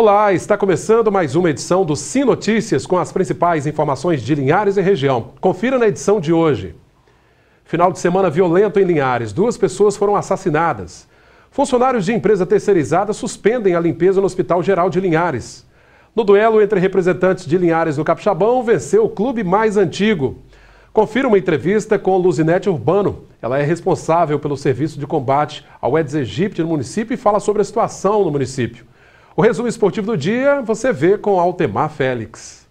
Olá, está começando mais uma edição do Sim Notícias com as principais informações de Linhares e região. Confira na edição de hoje. Final de semana violento em Linhares, duas pessoas foram assassinadas. Funcionários de empresa terceirizada suspendem a limpeza no Hospital Geral de Linhares. No duelo entre representantes de Linhares no Capixabão, venceu o clube mais antigo. Confira uma entrevista com Luzinete Urbano. Ela é responsável pelo serviço de combate ao Aedes aegypti no município e fala sobre a situação no município. O resumo esportivo do dia você vê com Altemar Félix.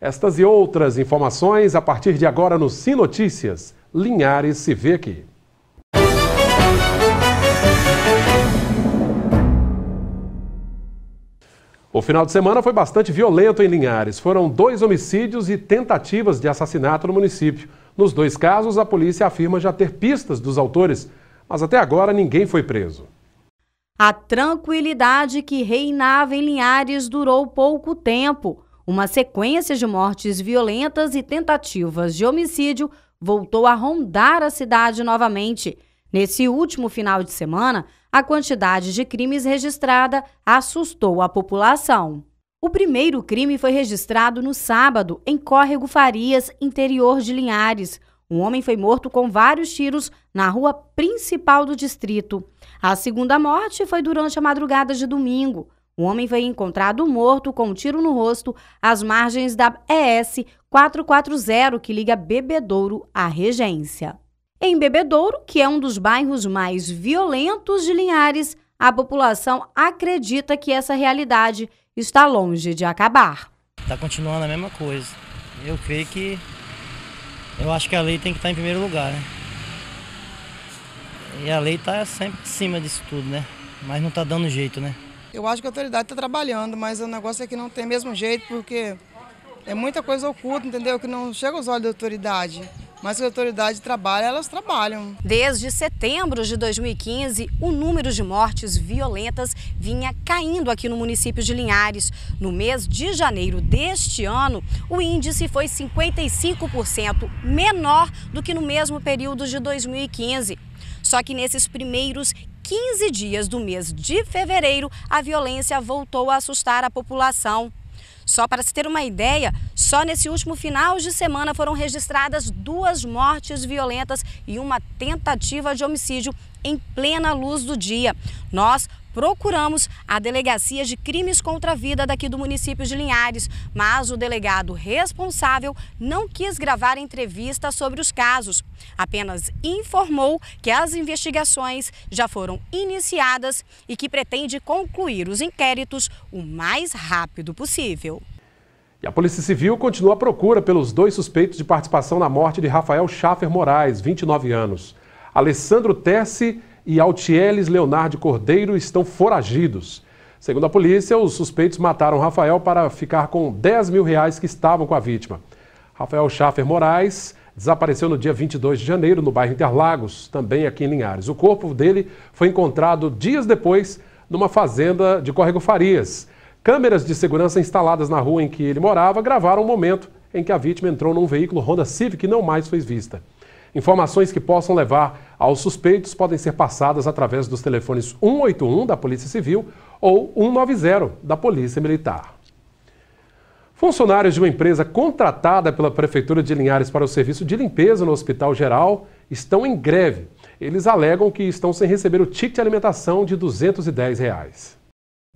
Estas e outras informações a partir de agora no Sim Notícias. Linhares se vê aqui. O final de semana foi bastante violento em Linhares. Foram dois homicídios e tentativas de assassinato no município. Nos dois casos, a polícia afirma já ter pistas dos autores, mas até agora ninguém foi preso. A tranquilidade que reinava em Linhares durou pouco tempo. Uma sequência de mortes violentas e tentativas de homicídio voltou a rondar a cidade novamente. Nesse último final de semana, a quantidade de crimes registrada assustou a população. O primeiro crime foi registrado no sábado, em Córrego Farias, interior de Linhares. Um homem foi morto com vários tiros na rua principal do distrito. A segunda morte foi durante a madrugada de domingo. O homem foi encontrado morto com um tiro no rosto às margens da ES 440 que liga Bebedouro à Regência. Em Bebedouro, que é um dos bairros mais violentos de Linhares, a população acredita que essa realidade está longe de acabar. Está continuando a mesma coisa. Eu creio que eu acho que a lei tem que estar tá em primeiro lugar, né? E a lei está sempre em cima disso tudo, né? Mas não está dando jeito, né? Eu acho que a autoridade está trabalhando, mas o negócio é que não tem mesmo jeito, porque é muita coisa oculta, entendeu? Que não chega aos olhos da autoridade mas se a autoridade trabalha, elas trabalham. Desde setembro de 2015, o número de mortes violentas vinha caindo aqui no município de Linhares. No mês de janeiro deste ano, o índice foi 55% menor do que no mesmo período de 2015. Só que nesses primeiros 15 dias do mês de fevereiro, a violência voltou a assustar a população. Só para se ter uma ideia, só nesse último final de semana foram registradas duas mortes violentas e uma tentativa de homicídio em plena luz do dia. Nós procuramos a Delegacia de Crimes contra a Vida daqui do município de Linhares, mas o delegado responsável não quis gravar entrevista sobre os casos. Apenas informou que as investigações já foram iniciadas e que pretende concluir os inquéritos o mais rápido possível. E a Polícia Civil continua a procura pelos dois suspeitos de participação na morte de Rafael Schaffer Moraes, 29 anos. Alessandro Tessi e Altieles Leonardo Cordeiro estão foragidos. Segundo a polícia, os suspeitos mataram Rafael para ficar com 10 mil reais que estavam com a vítima. Rafael Schaffer Moraes desapareceu no dia 22 de janeiro no bairro Interlagos, também aqui em Linhares. O corpo dele foi encontrado dias depois numa fazenda de Córrego Farias. Câmeras de segurança instaladas na rua em que ele morava gravaram o momento em que a vítima entrou num veículo Honda Civic que não mais foi vista. Informações que possam levar aos suspeitos podem ser passadas através dos telefones 181 da Polícia Civil ou 190 da Polícia Militar. Funcionários de uma empresa contratada pela Prefeitura de Linhares para o serviço de limpeza no Hospital Geral estão em greve. Eles alegam que estão sem receber o ticket de alimentação de R$ 210. Reais.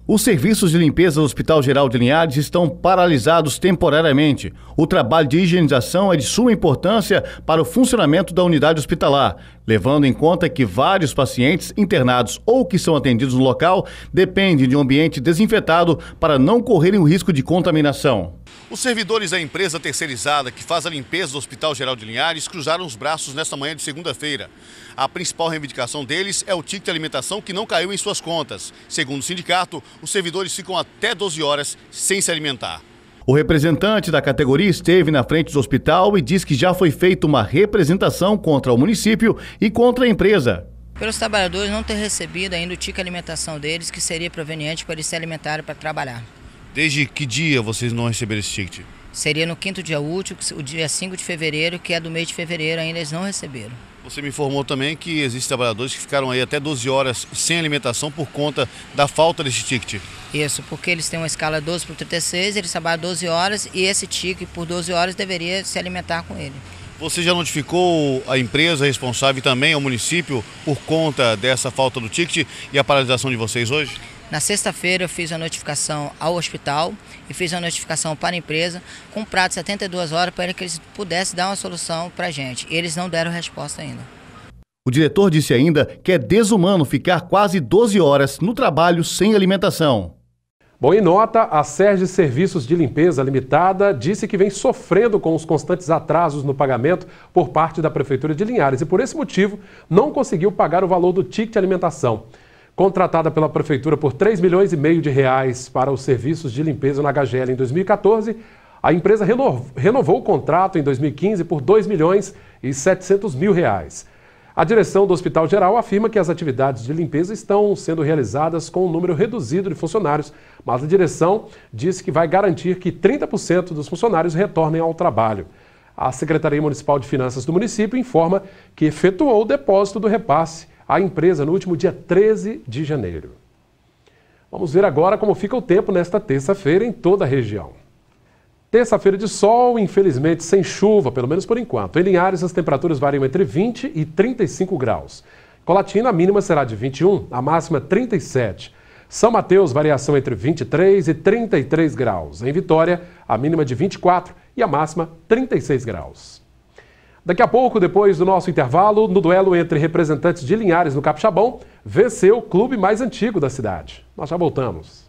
Os serviços de limpeza do Hospital Geral de Linhares estão paralisados temporariamente. O trabalho de higienização é de suma importância para o funcionamento da unidade hospitalar, levando em conta que vários pacientes internados ou que são atendidos no local dependem de um ambiente desinfetado para não correrem o risco de contaminação. Os servidores da empresa terceirizada que faz a limpeza do Hospital Geral de Linhares cruzaram os braços nesta manhã de segunda-feira. A principal reivindicação deles é o ticket de alimentação que não caiu em suas contas. Segundo o sindicato, os servidores ficam até 12 horas sem se alimentar. O representante da categoria esteve na frente do hospital e diz que já foi feita uma representação contra o município e contra a empresa. Pelos trabalhadores não ter recebido ainda o ticket alimentação deles, que seria proveniente para eles se alimentarem para trabalhar. Desde que dia vocês não receberam esse ticket? Seria no quinto dia útil, o dia 5 de fevereiro, que é do mês de fevereiro, ainda eles não receberam. Você me informou também que existem trabalhadores que ficaram aí até 12 horas sem alimentação por conta da falta desse ticket. Isso, porque eles têm uma escala 12 para 36, eles trabalham 12 horas e esse ticket por 12 horas deveria se alimentar com ele. Você já notificou a empresa responsável e também o município por conta dessa falta do ticket e a paralisação de vocês hoje? Na sexta-feira eu fiz a notificação ao hospital e fiz a notificação para a empresa com um prazo de 72 horas para que eles pudessem dar uma solução para a gente. Eles não deram resposta ainda. O diretor disse ainda que é desumano ficar quase 12 horas no trabalho sem alimentação. Bom, em nota, a Sérgio Serviços de Limpeza Limitada disse que vem sofrendo com os constantes atrasos no pagamento por parte da Prefeitura de Linhares e, por esse motivo, não conseguiu pagar o valor do ticket alimentação. Contratada pela prefeitura por 3 milhões e meio de reais para os serviços de limpeza na Gagela em 2014, a empresa renovou, renovou o contrato em 2015 por 2 milhões e 700 mil reais. A direção do Hospital Geral afirma que as atividades de limpeza estão sendo realizadas com um número reduzido de funcionários, mas a direção disse que vai garantir que 30% dos funcionários retornem ao trabalho. A Secretaria Municipal de Finanças do município informa que efetuou o depósito do repasse à empresa no último dia 13 de janeiro. Vamos ver agora como fica o tempo nesta terça-feira em toda a região. Terça-feira de sol, infelizmente sem chuva, pelo menos por enquanto. Em Linhares, as temperaturas variam entre 20 e 35 graus. Colatina, a mínima será de 21, a máxima 37. São Mateus, variação entre 23 e 33 graus. Em Vitória, a mínima de 24 e a máxima 36 graus. Daqui a pouco, depois do nosso intervalo, no duelo entre representantes de Linhares no Capixabão, venceu o clube mais antigo da cidade. Nós já voltamos.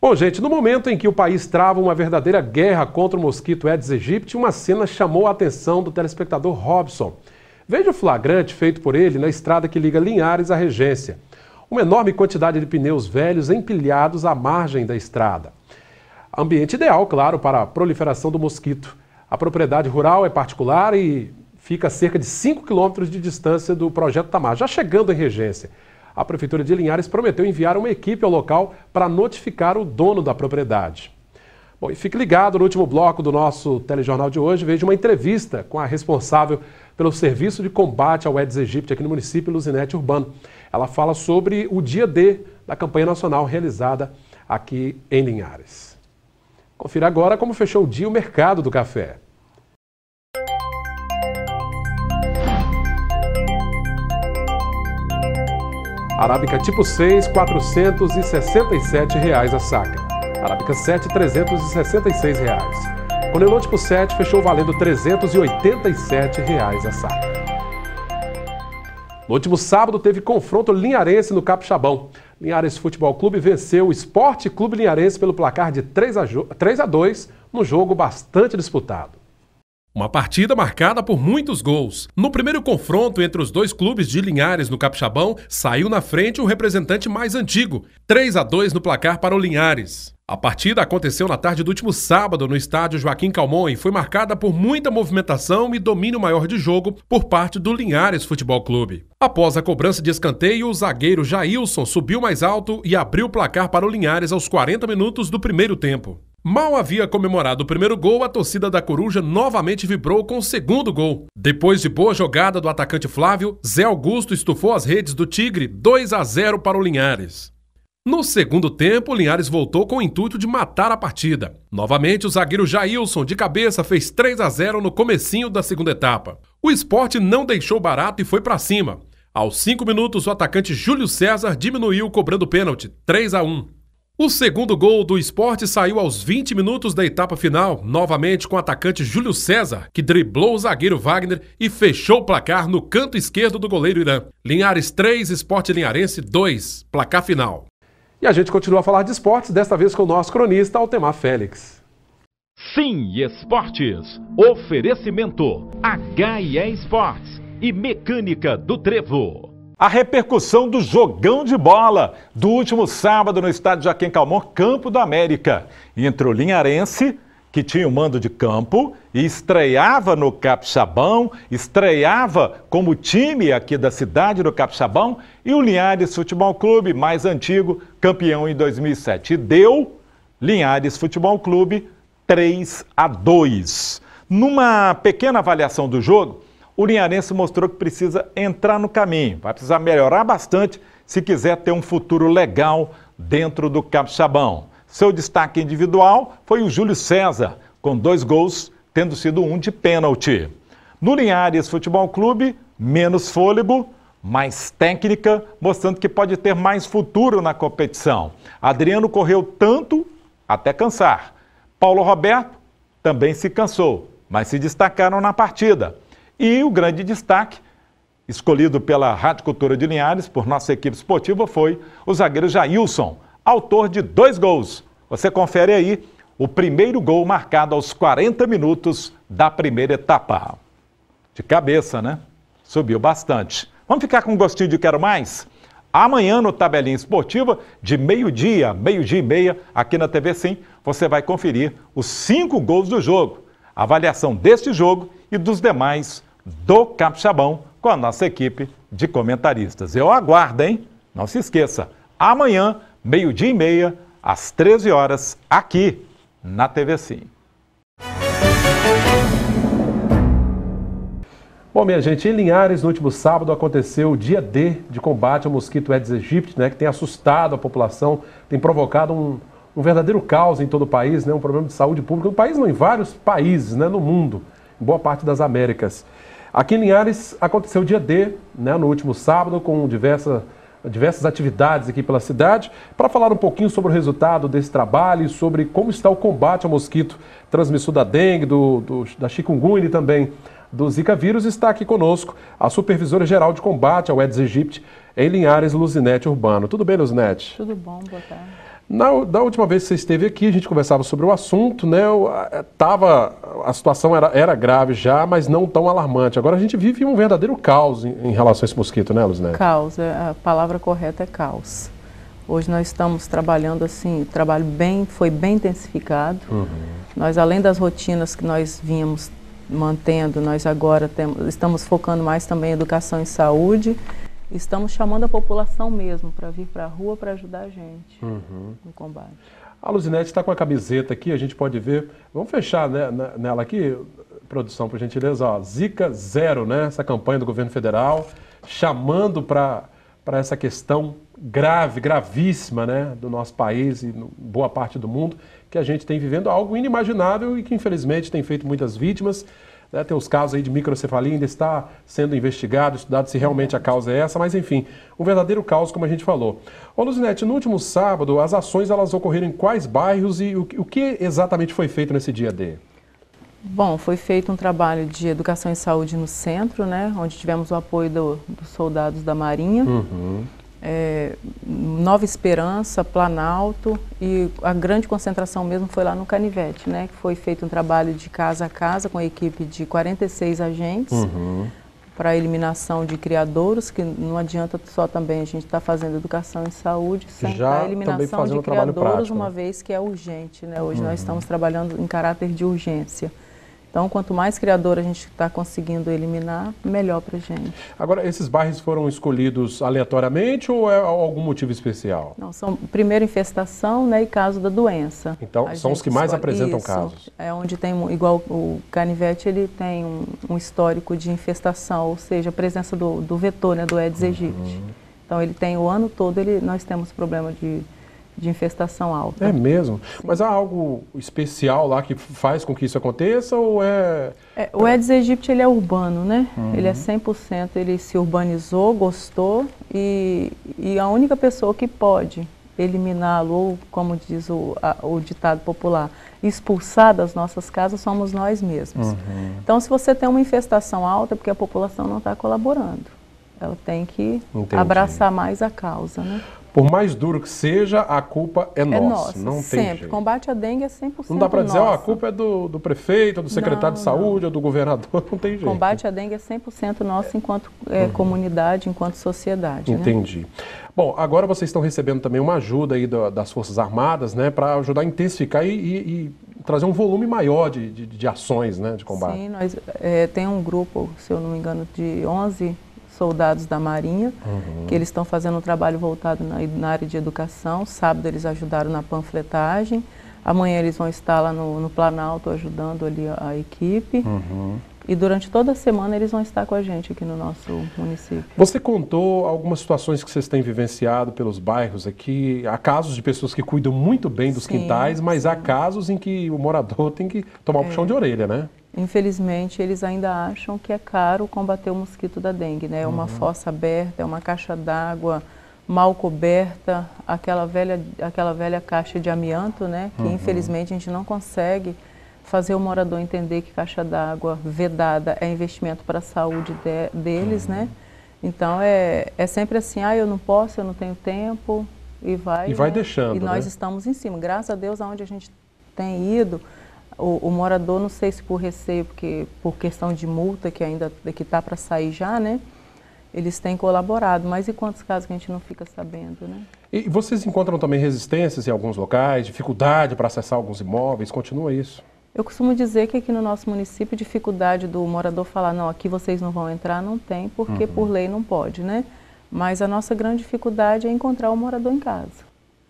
Bom, gente, no momento em que o país trava uma verdadeira guerra contra o mosquito Aedes aegypti, uma cena chamou a atenção do telespectador Robson. Veja o flagrante feito por ele na estrada que liga Linhares à Regência. Uma enorme quantidade de pneus velhos empilhados à margem da estrada. Ambiente ideal, claro, para a proliferação do mosquito. A propriedade rural é particular e fica a cerca de 5 quilômetros de distância do Projeto Tamar, já chegando em regência. A Prefeitura de Linhares prometeu enviar uma equipe ao local para notificar o dono da propriedade. Bom, e fique ligado no último bloco do nosso telejornal de hoje. Veja uma entrevista com a responsável pelo Serviço de Combate ao Aedes aegypti aqui no município Luzinete Urbano. Ela fala sobre o dia D da campanha nacional realizada aqui em Linhares. Confira agora como fechou o dia o mercado do café. Arábica tipo 6, R$ 467 reais a saca. Arábica 7, R$ 366. Reais. Conelon tipo 7 fechou valendo R$ 387 reais a saca. No último sábado teve confronto linharense no Capixabão. Linhares Futebol Clube venceu o Esporte Clube Linharense pelo placar de 3 a, 3 a 2 no jogo bastante disputado. Uma partida marcada por muitos gols. No primeiro confronto entre os dois clubes de Linhares no Capixabão, saiu na frente o representante mais antigo, 3 a 2 no placar para o Linhares. A partida aconteceu na tarde do último sábado no estádio Joaquim Calmon e foi marcada por muita movimentação e domínio maior de jogo por parte do Linhares Futebol Clube. Após a cobrança de escanteio, o zagueiro Jailson subiu mais alto e abriu o placar para o Linhares aos 40 minutos do primeiro tempo. Mal havia comemorado o primeiro gol, a torcida da Coruja novamente vibrou com o segundo gol. Depois de boa jogada do atacante Flávio, Zé Augusto estufou as redes do Tigre 2 a 0 para o Linhares. No segundo tempo, Linhares voltou com o intuito de matar a partida. Novamente, o zagueiro Jailson, de cabeça, fez 3 a 0 no comecinho da segunda etapa. O esporte não deixou barato e foi para cima. Aos 5 minutos, o atacante Júlio César diminuiu cobrando pênalti, 3 a 1. O segundo gol do esporte saiu aos 20 minutos da etapa final, novamente com o atacante Júlio César, que driblou o zagueiro Wagner e fechou o placar no canto esquerdo do goleiro Irã. Linhares 3, Esporte Linharense 2, placar final. E a gente continua a falar de esportes, desta vez com o nosso cronista Altemar Félix. Sim, esportes. Oferecimento HIE Esportes e Mecânica do Trevo. A repercussão do jogão de bola do último sábado no estádio Jaquem Calmon, Campo da América, entre o Linharense que tinha o mando de campo e estreava no Capixabão, estreava como time aqui da cidade do Capixabão e o Linhares Futebol Clube, mais antigo, campeão em 2007. E deu Linhares Futebol Clube 3 a 2. Numa pequena avaliação do jogo, o Linharense mostrou que precisa entrar no caminho, vai precisar melhorar bastante se quiser ter um futuro legal dentro do Capixabão. Seu destaque individual foi o Júlio César, com dois gols, tendo sido um de pênalti. No Linhares Futebol Clube, menos fôlego, mais técnica, mostrando que pode ter mais futuro na competição. Adriano correu tanto até cansar. Paulo Roberto também se cansou, mas se destacaram na partida. E o grande destaque, escolhido pela Rádio Cultura de Linhares, por nossa equipe esportiva, foi o zagueiro Jailson, autor de dois gols você confere aí o primeiro gol marcado aos 40 minutos da primeira etapa. De cabeça, né? Subiu bastante. Vamos ficar com um gostinho de quero mais? Amanhã no Tabelinha Esportiva, de meio-dia, meio-dia e meia, aqui na TV Sim, você vai conferir os cinco gols do jogo, a avaliação deste jogo e dos demais do Capixabão com a nossa equipe de comentaristas. Eu aguardo, hein? Não se esqueça, amanhã, meio-dia e meia, às 13 horas, aqui na TV Sim. Bom, minha gente, em Linhares, no último sábado, aconteceu o dia D de combate ao mosquito Aedes aegypti, né, que tem assustado a população, tem provocado um, um verdadeiro caos em todo o país, né, um problema de saúde pública no país, não, em vários países, né, no mundo, em boa parte das Américas. Aqui em Linhares aconteceu o dia D, né, no último sábado, com diversas diversas atividades aqui pela cidade, para falar um pouquinho sobre o resultado desse trabalho e sobre como está o combate ao mosquito transmissor da dengue, do, do, da chikungunya e também do Zika vírus, está aqui conosco a Supervisora Geral de Combate ao Aedes aegypti em Linhares, Luzinete Urbano. Tudo bem, Luzinete? Tudo bom, boa tarde. Na, da última vez que você esteve aqui, a gente conversava sobre o assunto, né? Eu, é, tava, a situação era, era grave já, mas não tão alarmante. Agora a gente vive um verdadeiro caos em, em relação a esse mosquito, né, Luz? Caos, é, a palavra correta é caos. Hoje nós estamos trabalhando assim, o trabalho bem, foi bem intensificado. Uhum. Nós, além das rotinas que nós vínhamos mantendo, nós agora temos, estamos focando mais também em educação e saúde Estamos chamando a população mesmo para vir para a rua para ajudar a gente uhum. no combate. A Luzinete está com a camiseta aqui, a gente pode ver. Vamos fechar né, nela aqui, produção, por gentileza. Ó, Zika Zero, né? Essa campanha do governo federal, chamando para essa questão grave, gravíssima, né? Do nosso país e boa parte do mundo, que a gente tem vivendo algo inimaginável e que, infelizmente, tem feito muitas vítimas. Né? Tem os casos aí de microcefalia, ainda está sendo investigado, estudado se realmente a causa é essa, mas enfim, um verdadeiro caos, como a gente falou. Ô Luzinete, no último sábado, as ações elas ocorreram em quais bairros e o, o que exatamente foi feito nesse dia D? Bom, foi feito um trabalho de educação e saúde no centro, né, onde tivemos o apoio do, dos soldados da Marinha. Uhum é, Nova Esperança, Planalto e a grande concentração mesmo foi lá no Canivete, né? Que foi feito um trabalho de casa a casa com a equipe de 46 agentes uhum. para eliminação de criadouros, que não adianta só também a gente estar tá fazendo educação e saúde sem a eliminação de criadouros, prático, né? uma vez que é urgente, né? Hoje uhum. nós estamos trabalhando em caráter de urgência. Então, quanto mais criador a gente está conseguindo eliminar, melhor para a gente. Agora, esses bairros foram escolhidos aleatoriamente ou é algum motivo especial? Não, são primeiro infestação né, e caso da doença. Então, a são os que mais escolhe... apresentam Isso, casos? É onde tem, igual o canivete, ele tem um, um histórico de infestação, ou seja, a presença do, do vetor, né, do Aedes aegypti. Uhum. Então, ele tem o ano todo, ele, nós temos problema de de infestação alta. É mesmo? Mas há algo especial lá que faz com que isso aconteça ou é... é o Aedes aegypti ele é urbano, né? Uhum. Ele é 100%, ele se urbanizou, gostou e, e a única pessoa que pode eliminá-lo, ou como diz o, a, o, ditado popular, expulsar das nossas casas somos nós mesmos. Uhum. Então se você tem uma infestação alta é porque a população não está colaborando. Ela tem que Entendi. abraçar mais a causa, né? Por mais duro que seja, a culpa é, é nossa. nossa. Não sempre. tem jeito. Combate à dengue é 100% Não dá para dizer, oh, a culpa é do, do prefeito, do secretário não, de saúde, ou do governador, não tem jeito. Combate à dengue é 100% nosso enquanto é, uhum. comunidade, enquanto sociedade. Né? Entendi. Né? Bom, agora vocês estão recebendo também uma ajuda aí das Forças Armadas, né, para ajudar a intensificar e, e, e, trazer um volume maior de, de, de ações, né, de combate. Sim, nós, é, tem um grupo, se eu não me engano, de 11 soldados da Marinha, uhum. que eles estão fazendo um trabalho voltado na, na, área de educação. Sábado eles ajudaram na panfletagem. Amanhã eles vão estar lá no, no Planalto ajudando ali a, a equipe. Uhum. E durante toda a semana eles vão estar com a gente aqui no nosso município. Você contou algumas situações que vocês têm vivenciado pelos bairros aqui. Há casos de pessoas que cuidam muito bem dos sim, quintais, mas sim. há casos em que o morador tem que tomar um é. puxão de orelha, né? Infelizmente, eles ainda acham que é caro combater o mosquito da dengue, né? É uma uhum. fossa aberta, é uma caixa d'água mal coberta, aquela velha, aquela velha caixa de amianto, né? Que uhum. infelizmente a gente não consegue fazer o morador entender que caixa d'água vedada é investimento para a saúde de, deles, uhum. né? Então é, é sempre assim, ah, eu não posso, eu não tenho tempo, e vai. E vai né? deixando. E nós né? estamos em cima. Graças a Deus, aonde a gente tem ido, o, o, morador, não sei se por receio, porque por questão de multa que ainda que está para sair já, né? Eles têm colaborado, mas e quantos casos que a gente não fica sabendo, né? E vocês encontram também resistências em alguns locais, dificuldade para acessar alguns imóveis? Continua isso? Eu costumo dizer que aqui no nosso município, dificuldade do morador falar, não, aqui vocês não vão entrar, não tem, porque uhum. por lei não pode, né? Mas a nossa grande dificuldade é encontrar o morador em casa.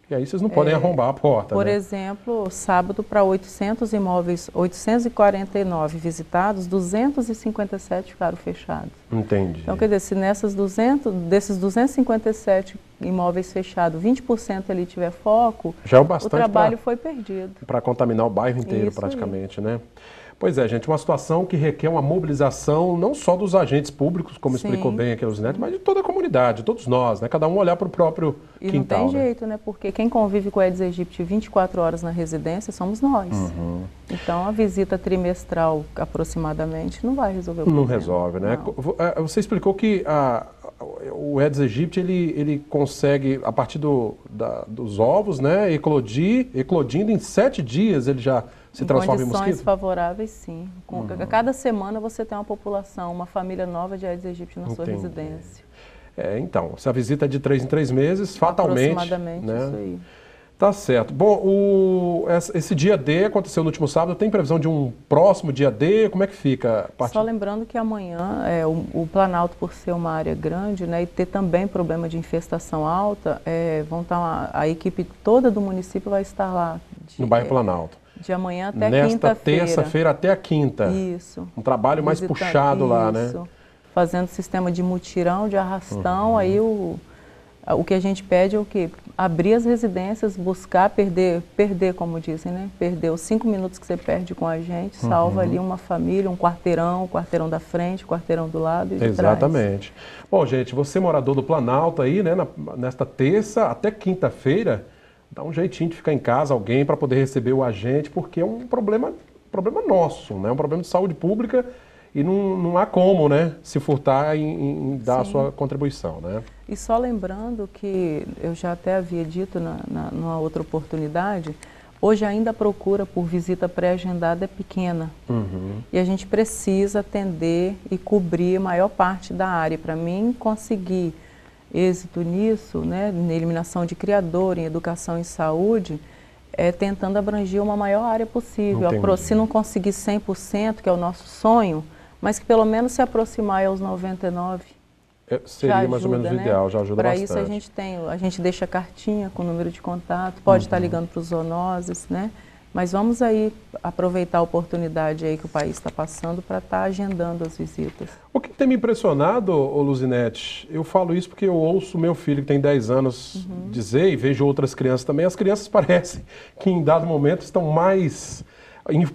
E aí vocês não podem é, arrombar a porta. Por né? exemplo, sábado para 800 imóveis, 849 visitados, 257 ficaram fechados. Entendi. Então, quer dizer, se nessas 200, desses 257 imóveis fechados, 20% ali tiver foco, Já é o, bastante o trabalho pra, foi perdido. Para contaminar o bairro inteiro, Isso praticamente, aí. né? Pois é, gente, uma situação que requer uma mobilização não só dos agentes públicos, como Sim. explicou bem aqui o Zinete, mas de toda a comunidade, todos nós, né? Cada um olhar para o próprio e quintal. não tem né? jeito, né? Porque quem convive com o Aedes aegypti 24 horas na residência somos nós. Uhum. Então, a visita trimestral, aproximadamente, não vai resolver o problema. Não resolve, né? Não. É, você explicou que a, o Aedes aegypti ele, ele consegue, a partir do, da, dos ovos, né, eclodir, eclodindo em sete dias ele já se em transforma em mosquito? Em condições favoráveis, sim. Com, uhum. A cada semana você tem uma população, uma família nova de Aedes aegypti na Entendi. sua residência. É, então, se a visita é de três em três meses, fatalmente... Aproximadamente, né? isso aí. Tá certo. Bom, o, esse dia D aconteceu no último sábado, tem previsão de um próximo dia D? Como é que fica? Part... Só lembrando que amanhã, é, o, o, Planalto, por ser uma área grande né, e ter também problema de infestação alta, é, vão estar, tá a, a equipe toda do município vai estar lá. De, no bairro é, Planalto. De amanhã até quinta-feira. Nesta quinta terça-feira até a quinta. Isso. Um trabalho mais puxado Isso. lá, né? Isso. Fazendo sistema de mutirão, de arrastão, uhum. aí o, o que a gente pede é o quê? Abrir as residências, buscar perder, perder, como dizem, né? Perder os cinco minutos que você perde com a gente, salva uhum. ali uma família, um quarteirão, um quarteirão da frente, um quarteirão do lado e Exatamente. Trás. Bom, gente, você morador do Planalto aí, né? Na, nesta terça até quinta-feira, Dá um jeitinho de ficar em casa alguém para poder receber o agente, porque é um problema, problema nosso, né? É um problema de saúde pública e não, não há como, né, se furtar em, em dar Sim. a sua contribuição, né? E só lembrando que eu já até havia dito na, na, numa outra oportunidade, hoje ainda a procura por visita pré-agendada é pequena uhum. e a gente precisa atender e cobrir a maior parte da área para mim conseguir êxito nisso, né, na eliminação de criador, em educação e saúde, é, tentando abranger uma maior área possível. Não se não conseguir 100%, que é o nosso sonho, mas que pelo menos se aproximar aos 99%. É, seria ajuda, mais ou menos né? o ideal, já ajuda pra bastante. Para isso a gente tem, a gente deixa cartinha com o número de contato, pode estar uhum. Tá ligando para os zoonoses, né? Mas vamos aí aproveitar a oportunidade aí que o país está passando para estar tá agendando as visitas. O que tem me impressionado, Luzinete, eu falo isso porque eu ouço meu filho, que tem 10 anos, uhum. dizer, e vejo outras crianças também, as crianças parecem que em dado momento estão mais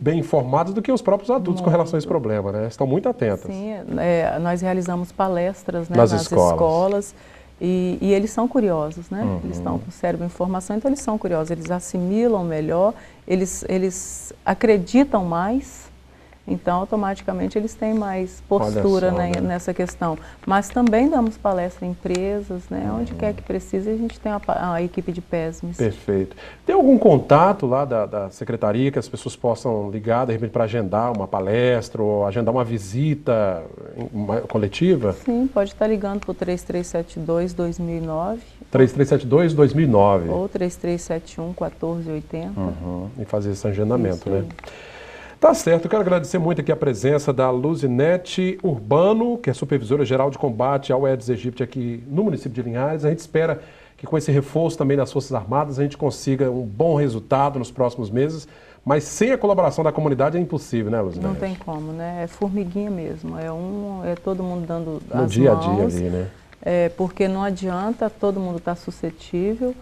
bem informadas do que os próprios adultos muito. com relação a esse problema, né? Estão muito atentas. Sim, é, nós realizamos palestras né, nas, nas escolas, escolas e, e eles são curiosos, né? Uhum. Eles estão com o cérebro em formação, então eles são curiosos. Eles assimilam melhor, eles, eles acreditam mais então, automaticamente eles têm mais postura só, né, né? nessa questão. Mas também damos palestra em empresas, né, uhum. onde quer que precise, a gente tem a, a equipe de PESMES. Perfeito. Tem algum contato lá da, da secretaria que as pessoas possam ligar, de repente, para agendar uma palestra ou agendar uma visita uma coletiva? Sim, pode estar ligando para o 3372-2009. 3372-2009. Ou 3371-1480. Uhum. E fazer esse agendamento, Isso né? Sim. Tá certo, eu quero agradecer muito aqui a presença da Luzinete Urbano, que é supervisora geral de combate ao Aedes aegypti aqui no município de Linhares. A gente espera que com esse reforço também das Forças Armadas a gente consiga um bom resultado nos próximos meses, mas sem a colaboração da comunidade é impossível, né, Luzinete? Não tem como, né? É formiguinha mesmo, é um, é todo mundo dando no as dia mãos, a dia ali, né? É, porque não adianta, todo mundo está suscetível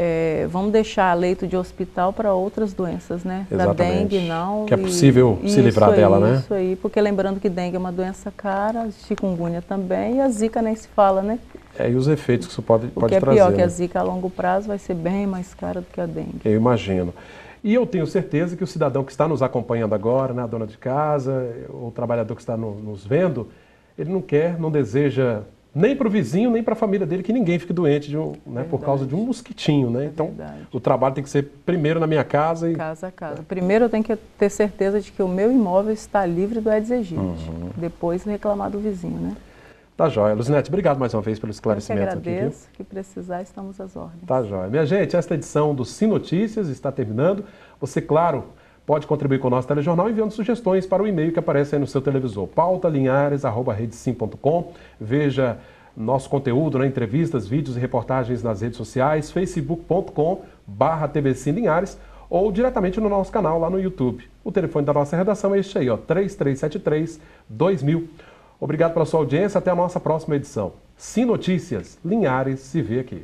é, vamos deixar leito de hospital para outras doenças, né? Exatamente. Da dengue, não. Que é possível e, se livrar aí, dela, né? Isso aí, porque lembrando que dengue é uma doença cara, chikungunya também, e a zika nem se fala, né? É, e os efeitos que isso pode, o pode que é trazer. é pior, né? que a né? zika a longo prazo vai ser bem mais cara do que a dengue. Eu imagino. E eu tenho certeza que o cidadão que está nos acompanhando agora, né, a dona de casa, o trabalhador que está no, nos vendo, ele não quer, não deseja nem para o vizinho, nem para a família dele, que ninguém fique doente um, né, por causa de um mosquitinho. Né? É então, verdade. o trabalho tem que ser primeiro na minha casa. E... Casa a casa. Primeiro eu tenho que ter certeza de que o meu imóvel está livre do Aedes aegypti. Uhum. Depois reclamar do vizinho. Né? Tá joia. Luzinete, obrigado mais uma vez pelo esclarecimento. Eu que agradeço. Aqui, que precisar, estamos às ordens. Tá joia. Minha gente, esta edição do Sim Notícias está terminando. Você, claro, Pode contribuir com o nosso telejornal enviando sugestões para o e-mail que aparece aí no seu televisor, pautalinhares.redesim.com. Veja nosso conteúdo, né? entrevistas, vídeos e reportagens nas redes sociais, facebook.com barra ou diretamente no nosso canal lá no YouTube. O telefone da nossa redação é este aí, ó, 3373-2000. Obrigado pela sua audiência, até a nossa próxima edição. Sim Notícias, Linhares se vê aqui.